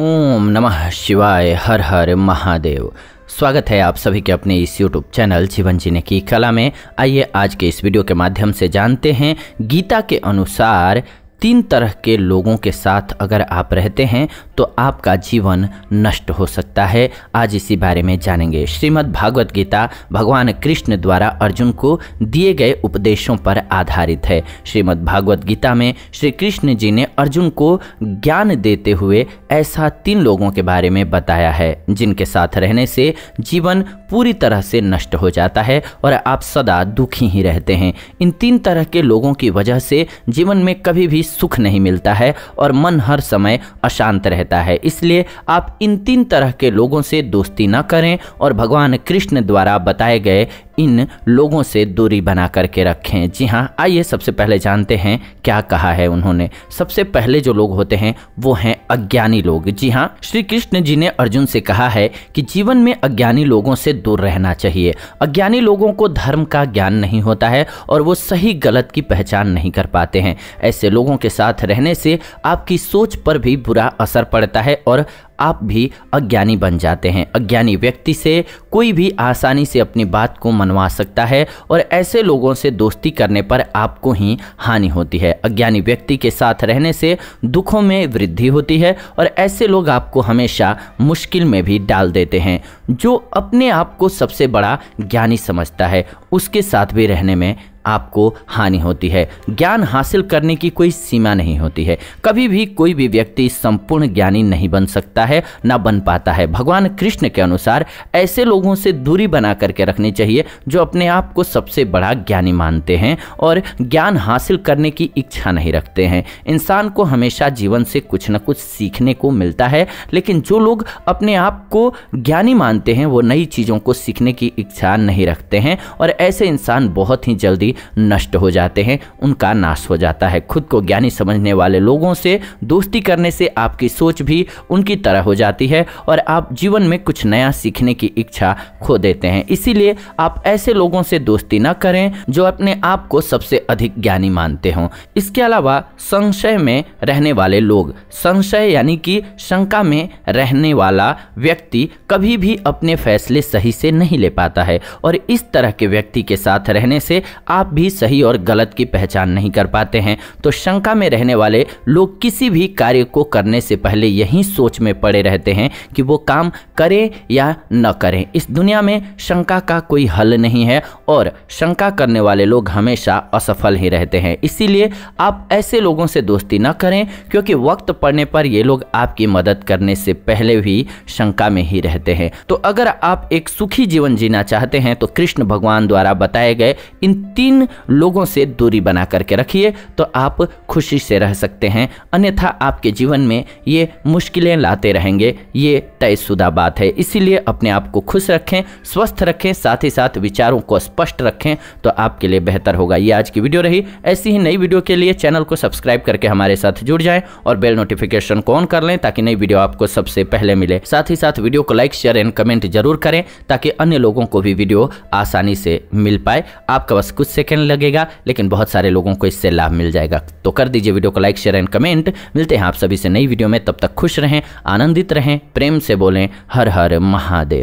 ओम नमः शिवाय हर हर महादेव स्वागत है आप सभी के अपने इस यूट्यूब चैनल जीवन जीने की कला में आइए आज के इस वीडियो के माध्यम से जानते हैं गीता के अनुसार तीन तरह के लोगों के साथ अगर आप रहते हैं तो आपका जीवन नष्ट हो सकता है आज इसी बारे में जानेंगे श्रीमद् भागवत गीता भगवान कृष्ण द्वारा अर्जुन को दिए गए उपदेशों पर आधारित है श्रीमद् भागवत गीता में श्री कृष्ण जी ने अर्जुन को ज्ञान देते हुए ऐसा तीन लोगों के बारे में बताया है जिनके साथ रहने से जीवन पूरी तरह से नष्ट हो जाता है और आप सदा दुखी ही रहते हैं इन तीन तरह के लोगों की वजह से जीवन में कभी भी सुख नहीं मिलता है और मन हर समय अशांत रहता है इसलिए आप इन तीन तरह के लोगों से दोस्ती ना करें और भगवान कृष्ण द्वारा बताए गए इन लोगों से दूरी बना करके रखें जी हाँ आइए सबसे पहले जानते हैं क्या कहा है उन्होंने सबसे पहले जो लोग होते हैं वो हैं अज्ञानी लोग जी हाँ श्री कृष्ण जी ने अर्जुन से कहा है कि जीवन में अज्ञानी लोगों से दूर रहना चाहिए अज्ञानी लोगों को धर्म का ज्ञान नहीं होता है और वो सही गलत की पहचान नहीं कर पाते हैं ऐसे लोगों के साथ रहने से आपकी सोच पर भी बुरा असर पड़ता है और आप भी अज्ञानी बन जाते हैं अज्ञानी व्यक्ति से कोई भी आसानी से अपनी बात को मनवा सकता है और ऐसे लोगों से दोस्ती करने पर आपको ही हानि होती है अज्ञानी व्यक्ति के साथ रहने से दुखों में वृद्धि होती है और ऐसे लोग आपको हमेशा मुश्किल में भी डाल देते हैं जो अपने आप को सबसे बड़ा ज्ञानी समझता है उसके साथ भी रहने में आपको हानि होती है ज्ञान हासिल करने की कोई सीमा नहीं होती है कभी भी कोई भी व्यक्ति संपूर्ण ज्ञानी नहीं बन सकता है ना बन पाता है भगवान कृष्ण के अनुसार ऐसे लोगों से दूरी बना करके रखनी चाहिए जो अपने आप को सबसे बड़ा ज्ञानी मानते हैं और ज्ञान हासिल करने की इच्छा नहीं रखते हैं इंसान को हमेशा जीवन से कुछ ना कुछ सीखने को मिलता है लेकिन जो लोग अपने आप को ज्ञानी मानते हैं वो नई चीज़ों को सीखने की इच्छा नहीं रखते हैं और ऐसे इंसान बहुत ही जल्दी भी नष्ट हो जाते हैं उनका नाश हो जाता है खुद को ज्ञानी समझने वाले लोगों से दोस्ती करने से आपकी सोच भी उनकी तरह हो जाती है और आप जीवन में कुछ नया सीखने की इच्छा खो देते हैं इसीलिए आप ऐसे लोगों से दोस्ती न करें जो अपने आप को सबसे अधिक ज्ञानी मानते हों इसके अलावा संशय में रहने वाले लोग संशय यानी कि शंका में रहने वाला व्यक्ति कभी भी अपने फैसले सही से नहीं ले पाता है और इस तरह के व्यक्ति के साथ रहने से आप आप भी सही और गलत की पहचान नहीं कर पाते हैं तो शंका में रहने वाले लोग किसी भी कार्य को करने से पहले यही सोच में पड़े रहते हैं कि वो काम करें या न करें इस दुनिया में शंका का कोई हल नहीं है और शंका करने वाले लोग हमेशा असफल ही रहते हैं इसीलिए आप ऐसे लोगों से दोस्ती न करें क्योंकि वक्त पड़ने पर ये लोग आपकी मदद करने से पहले भी शंका में ही रहते हैं तो अगर आप एक सुखी जीवन जीना चाहते हैं तो कृष्ण भगवान द्वारा बताए गए इन तीन इन लोगों से दूरी बना करके रखिए तो आप खुशी से रह सकते हैं अन्यथा आपके जीवन में ये मुश्किलें लाते रहेंगे ये तयशुदा बात है इसीलिए अपने आप को खुश रखें स्वस्थ रखें साथ ही साथ विचारों को स्पष्ट रखें तो आपके लिए बेहतर होगा ये आज की वीडियो रही ऐसी ही नई वीडियो के लिए चैनल को सब्सक्राइब करके हमारे साथ जुड़ जाएं और बेल नोटिफिकेशन को ऑन कर लें ताकि नई वीडियो आपको सबसे पहले मिले साथ ही साथ वीडियो को लाइक शेयर एंड कमेंट जरूर करें ताकि अन्य लोगों को भी वीडियो आसानी से मिल पाए आपका बस कुछ से सेकेंड लगेगा लेकिन बहुत सारे लोगों को इससे लाभ मिल जाएगा तो कर दीजिए वीडियो को लाइक शेयर एंड कमेंट मिलते हैं आप सभी से नई वीडियो में तब तक खुश रहें आनंदित रहें प्रेम से बोलें हर हर महादेव